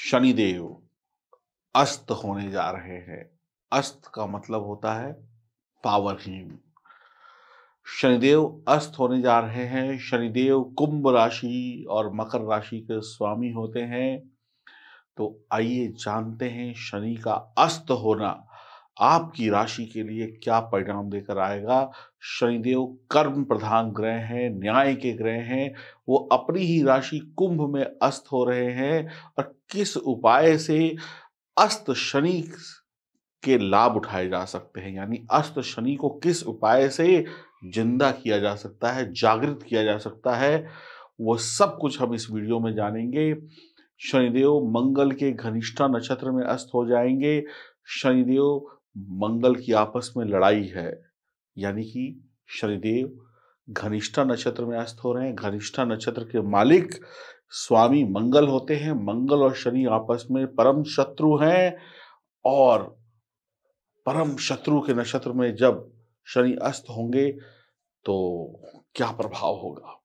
शनिदेव अस्त होने जा रहे हैं अस्त का मतलब होता है पावरहीन शनिदेव अस्त होने जा रहे हैं शनिदेव कुंभ राशि और मकर राशि के स्वामी होते हैं तो आइए जानते हैं शनि का अस्त होना आपकी राशि के लिए क्या परिणाम देकर आएगा शनिदेव कर्म प्रधान ग्रह हैं न्याय के ग्रह हैं वो अपनी ही राशि कुंभ में अस्त हो रहे हैं और किस उपाय से अस्त शनि के लाभ उठाए जा सकते हैं यानी अस्त शनि को किस उपाय से जिंदा किया जा सकता है जागृत किया जा सकता है वो सब कुछ हम इस वीडियो में जानेंगे शनिदेव मंगल के घनिष्ठा नक्षत्र में अस्त हो जाएंगे शनिदेव मंगल की आपस में लड़ाई है यानी कि शनिदेव घनिष्ठा नक्षत्र में अस्त हो रहे हैं घनिष्ठा नक्षत्र के मालिक स्वामी मंगल होते हैं मंगल और शनि आपस में परम शत्रु हैं और परम शत्रु के नक्षत्र में जब शनि अस्त होंगे तो क्या प्रभाव होगा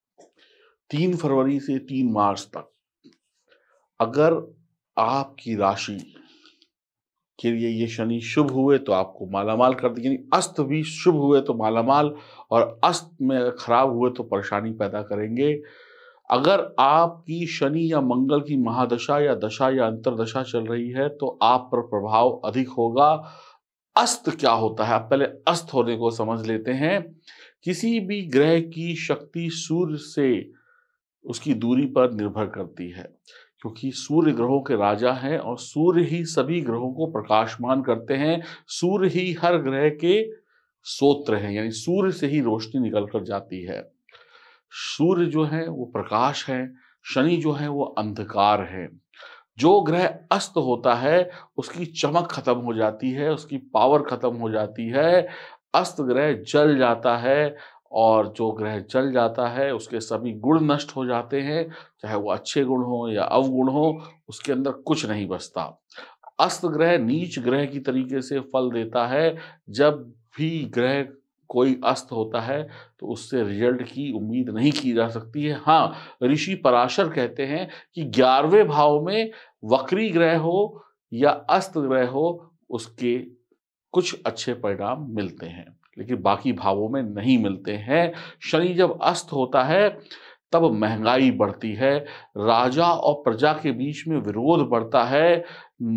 तीन फरवरी से तीन मार्च तक अगर आपकी राशि के लिए ये शनि शुभ हुए तो आपको मालामाल कर देंगे यानी अस्त भी शुभ हुए तो मालामाल और अस्त में अगर खराब हुए तो परेशानी पैदा करेंगे अगर आपकी शनि या मंगल की महादशा या दशा या अंतरदशा चल रही है तो आप पर प्रभाव अधिक होगा अस्त क्या होता है आप पहले अस्त होने को समझ लेते हैं किसी भी ग्रह की शक्ति सूर्य से उसकी दूरी पर निर्भर करती है क्योंकि सूर्य ग्रहों के राजा हैं और सूर्य ही सभी ग्रहों को प्रकाशमान करते हैं सूर्य ही हर ग्रह के सोत्र हैं यानी सूर्य से ही रोशनी निकल कर जाती है सूर्य जो है वो प्रकाश है शनि जो है वो अंधकार है जो ग्रह अस्त होता है उसकी चमक खत्म हो जाती है उसकी पावर खत्म हो जाती है अस्त ग्रह जल जाता है और जो ग्रह चल जाता है उसके सभी गुण नष्ट हो जाते हैं चाहे वो अच्छे गुण हो या अवगुण हो उसके अंदर कुछ नहीं बचता अस्त ग्रह नीच ग्रह की तरीके से फल देता है जब भी ग्रह कोई अस्त होता है तो उससे रिजल्ट की उम्मीद नहीं की जा सकती है हाँ ऋषि पराशर कहते हैं कि ग्यारहवें भाव में वक्री ग्रह हो या अस्त ग्रह हो उसके कुछ अच्छे परिणाम मिलते हैं लेकिन बाकी भावों में नहीं मिलते हैं शनि जब अस्त होता है तब महंगाई बढ़ती है राजा और प्रजा के बीच में विरोध बढ़ता है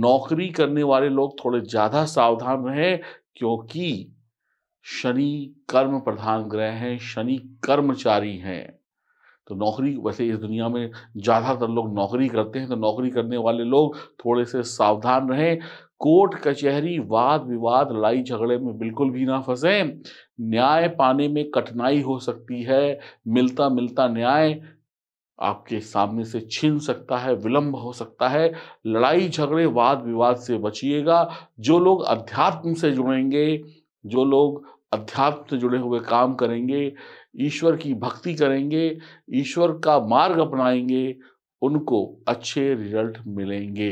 नौकरी करने वाले लोग थोड़े ज़्यादा सावधान रहें क्योंकि शनि कर्म प्रधान ग्रह हैं शनि कर्मचारी हैं तो नौकरी वैसे इस दुनिया में ज़्यादातर लोग नौकरी करते हैं तो नौकरी करने वाले लोग थोड़े से सावधान रहें कोर्ट कचहरी वाद विवाद लड़ाई झगड़े में बिल्कुल भी ना फंसे न्याय पाने में कठिनाई हो सकती है मिलता मिलता न्याय आपके सामने से छीन सकता है विलंब हो सकता है लड़ाई झगड़े वाद विवाद से बचिएगा जो लोग अध्यात्म से जुड़ेंगे जो लोग अध्यात्म से जुड़े हुए काम करेंगे ईश्वर की भक्ति करेंगे ईश्वर का मार्ग अपनाएंगे उनको अच्छे रिजल्ट मिलेंगे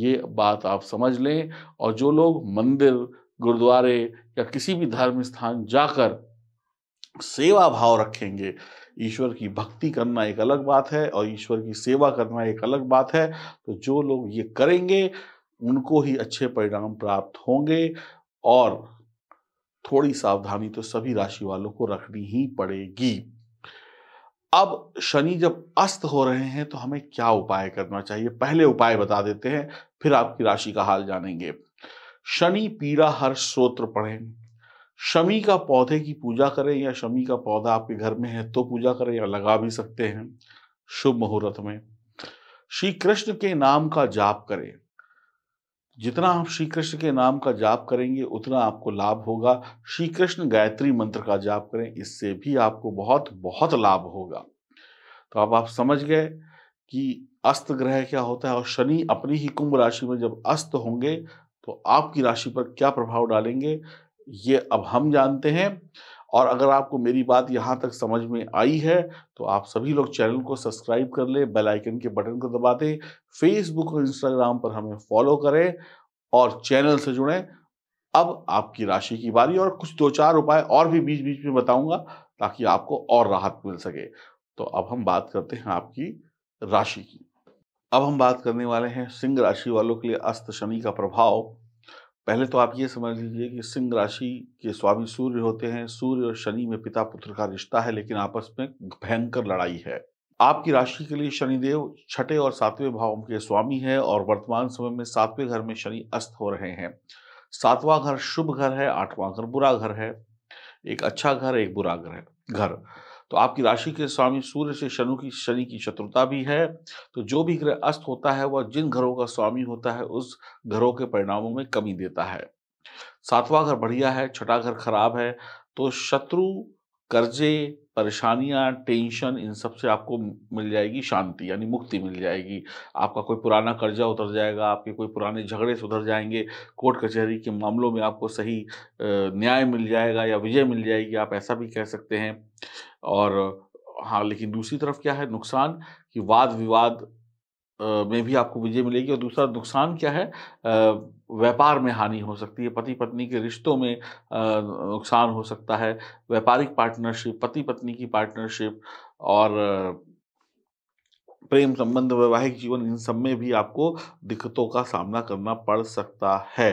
ये बात आप समझ लें और जो लोग मंदिर गुरुद्वारे या किसी भी धार्मिक स्थान जाकर सेवा भाव रखेंगे ईश्वर की भक्ति करना एक अलग बात है और ईश्वर की सेवा करना एक अलग बात है तो जो लोग ये करेंगे उनको ही अच्छे परिणाम प्राप्त होंगे और थोड़ी सावधानी तो सभी राशि वालों को रखनी ही पड़ेगी अब शनि जब अस्त हो रहे हैं तो हमें क्या उपाय करना चाहिए पहले उपाय बता देते हैं फिर आपकी राशि का हाल जानेंगे शनि पीड़ा हर स्रोत्र पढ़ें शमी का पौधे की पूजा करें या शमी का पौधा आपके घर में है तो पूजा करें या लगा भी सकते हैं शुभ मुहूर्त में श्री कृष्ण के नाम का जाप करें जितना आप श्री कृष्ण के नाम का जाप करेंगे उतना आपको लाभ होगा श्री कृष्ण गायत्री मंत्र का जाप करें इससे भी आपको बहुत बहुत लाभ होगा तो अब आप समझ गए कि अस्त ग्रह क्या होता है और शनि अपनी ही कुंभ राशि में जब अस्त होंगे तो आपकी राशि पर क्या प्रभाव डालेंगे ये अब हम जानते हैं और अगर आपको मेरी बात यहाँ तक समझ में आई है तो आप सभी लोग चैनल को सब्सक्राइब कर लें बेल आइकन के बटन को दबा दें फेसबुक और इंस्टाग्राम पर हमें फॉलो करें और चैनल से जुड़ें अब आपकी राशि की बारी और कुछ दो चार उपाय और भी बीच बीच में बताऊंगा ताकि आपको और राहत मिल सके तो अब हम बात करते हैं आपकी राशि की अब हम बात करने वाले हैं सिंह राशि वालों के लिए अस्त शनि का प्रभाव पहले तो आप ये समझ लीजिए कि सिंह राशि के स्वामी सूर्य होते हैं सूर्य और शनि में पिता पुत्र का रिश्ता है लेकिन आपस में भयंकर लड़ाई है आपकी राशि के लिए शनिदेव छठे और सातवें भाव के स्वामी है और वर्तमान समय में सातवें घर में शनि अस्त हो रहे हैं सातवां घर शुभ घर है आठवां घर बुरा घर है एक अच्छा घर एक बुरा घर है घर तो आपकी राशि के स्वामी सूर्य से शनि की शनि की शत्रुता भी है तो जो भी ग्रह अस्त होता है वह जिन घरों का स्वामी होता है उस घरों के परिणामों में कमी देता है सातवां घर बढ़िया है छठा घर खराब है तो शत्रु कर्जे परेशानियाँ टेंशन इन सब से आपको मिल जाएगी शांति यानी मुक्ति मिल जाएगी आपका कोई पुराना कर्जा उतर जाएगा आपके कोई पुराने झगड़े सुधर जाएंगे कोर्ट कचहरी के मामलों में आपको सही न्याय मिल जाएगा या विजय मिल जाएगी आप ऐसा भी कह सकते हैं और हाँ लेकिन दूसरी तरफ क्या है नुकसान कि वाद विवाद में भी आपको विजय मिलेगी और दूसरा नुकसान क्या है व्यापार में हानि हो सकती है पति पत्नी के रिश्तों में नुकसान हो सकता है व्यापारिक पार्टनरशिप पति पत्नी की पार्टनरशिप और प्रेम संबंध वैवाहिक जीवन इन सब में भी आपको दिक्कतों का सामना करना पड़ सकता है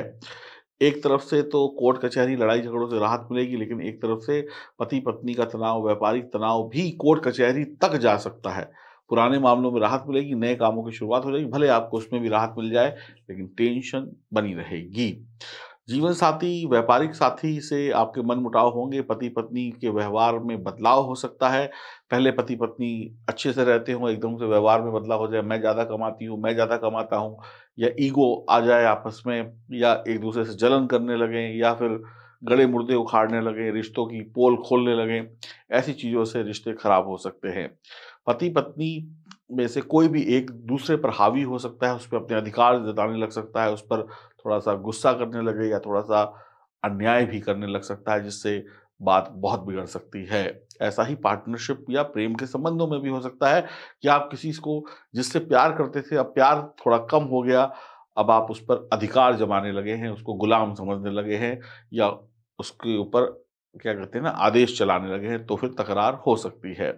एक तरफ से तो कोर्ट कचहरी लड़ाई झगड़ों से राहत मिलेगी लेकिन एक तरफ से पति पत्नी का तनाव व्यापारिक तनाव भी कोर्ट कचहरी तक जा सकता है पुराने मामलों में राहत मिलेगी नए कामों की शुरुआत हो जाएगी भले आपको उसमें भी राहत मिल जाए लेकिन टेंशन बनी रहेगी जीवन साथी व्यापारिक साथी से आपके मन मुटाव होंगे पति पत्नी के व्यवहार में बदलाव हो सकता है पहले पति पत्नी अच्छे से रहते हों एकदम से व्यवहार में बदलाव हो जाए मैं ज़्यादा कमाती हूँ मैं ज़्यादा कमाता हूँ या ईगो आ जाए आपस में या एक दूसरे से जलन करने लगें या फिर गड़े मुर्दे उखाड़ने लगें रिश्तों की पोल खोलने लगें ऐसी चीज़ों से रिश्ते खराब हो सकते हैं पति पत्नी में से कोई भी एक दूसरे पर हावी हो सकता है उस पर अपने अधिकार जताने लग सकता है उस पर थोड़ा सा गुस्सा करने लगे या थोड़ा सा अन्याय भी करने लग सकता है जिससे बात बहुत बिगड़ सकती है ऐसा ही पार्टनरशिप या प्रेम के संबंधों में भी हो सकता है कि आप किसी को जिससे प्यार करते थे अब प्यार थोड़ा कम हो गया अब आप उस पर अधिकार जमाने लगे हैं उसको गुलाम समझने लगे हैं या उसके ऊपर क्या कहते हैं ना आदेश चलाने लगे हैं तो फिर तकरार हो सकती है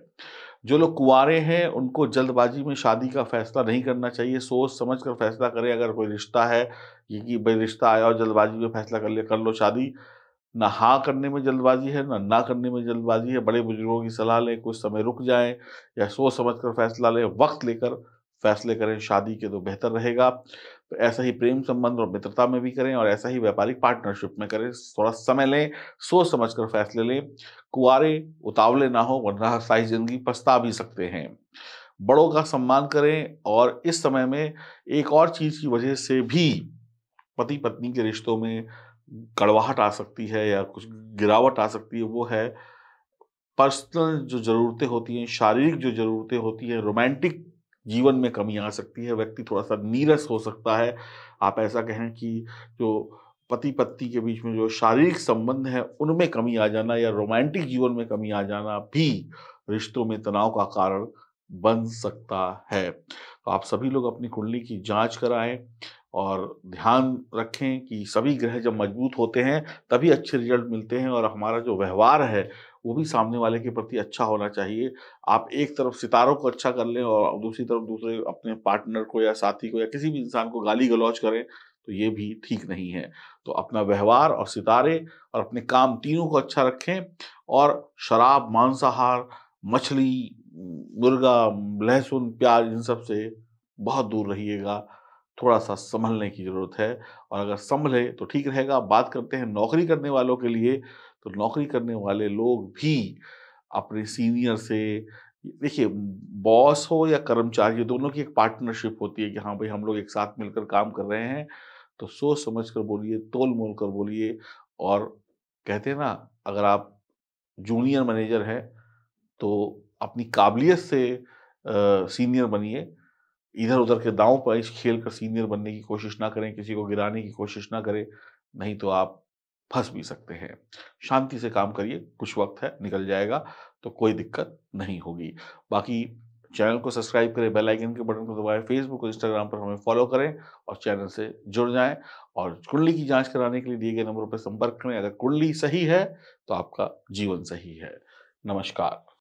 जो लोग कुंवारे हैं उनको जल्दबाजी में शादी का फैसला नहीं करना चाहिए सोच समझ कर फैसला करें अगर कोई रिश्ता है कि भाई रिश्ता आया और जल्दबाजी में फैसला कर ले कर लो शादी ना हाँ करने में जल्दबाजी है ना ना करने में जल्दबाजी है बड़े बुजुर्गों की सलाह लें कुछ समय रुक जाएं या सोच समझ कर फैसला लें वक्त लेकर फैसले करें शादी के तो बेहतर रहेगा तो ऐसा ही प्रेम संबंध और मित्रता में भी करें और ऐसा ही व्यापारिक पार्टनरशिप में करें थोड़ा समय लें सोच समझ कर फैसले लें कुआरे उतावले ना हो वरना सारी जिंदगी पछता भी सकते हैं बड़ों का सम्मान करें और इस समय में एक और चीज़ की वजह से भी पति पत्नी के रिश्तों में कड़वाहट आ सकती है या कुछ हम्म। गिरावट आ सकती है वो है पर्सनल जो ज़रूरतें होती हैं शारीरिक जो ज़रूरतें होती हैं रोमांटिक जीवन में कमी आ सकती है व्यक्ति थोड़ा सा नीरस हो सकता है आप ऐसा कहें कि जो पति पत्नी के बीच में जो शारीरिक संबंध है उनमें कमी आ जाना या रोमांटिक जीवन में कमी आ जाना भी रिश्तों में तनाव का कारण बन सकता है तो आप सभी लोग अपनी कुंडली की जांच कराएं और ध्यान रखें कि सभी ग्रह जब मजबूत होते हैं तभी अच्छे रिजल्ट मिलते हैं और हमारा जो व्यवहार है वो भी सामने वाले के प्रति अच्छा होना चाहिए आप एक तरफ सितारों को अच्छा कर लें और दूसरी तरफ दूसरे अपने पार्टनर को या साथी को या किसी भी इंसान को गाली गलौज करें तो ये भी ठीक नहीं है तो अपना व्यवहार और सितारे और अपने काम तीनों को अच्छा रखें और शराब मांसाहार मछली मुर्गा लहसुन प्याज इन सब से बहुत दूर रहिएगा थोड़ा सा संभलने की ज़रूरत है और अगर संभले तो ठीक रहेगा बात करते हैं नौकरी करने वालों के लिए तो नौकरी करने वाले लोग भी अपने सीनियर से देखिए बॉस हो या कर्मचारी दोनों की एक पार्टनरशिप होती है कि हाँ भाई हम लोग एक साथ मिलकर काम कर रहे हैं तो सोच समझ कर बोलिए तोल मोल कर बोलिए और कहते हैं ना अगर आप जूनियर मैनेजर हैं तो अपनी काबिलियत से आ, सीनियर बनिए इधर उधर के दाव पर इस खेल कर सीनियर बनने की कोशिश ना करें किसी को गिराने की कोशिश ना करें नहीं तो आप फंस भी सकते हैं शांति से काम करिए कुछ वक्त है निकल जाएगा तो कोई दिक्कत नहीं होगी बाकी चैनल को सब्सक्राइब करें बेल आइकन के बटन को दबाएं फेसबुक और इंस्टाग्राम पर हमें फॉलो करें और चैनल से जुड़ जाएं और कुंडली की जांच कराने के लिए दिए गए नंबरों पर संपर्क करें अगर कुंडली सही है तो आपका जीवन सही है नमस्कार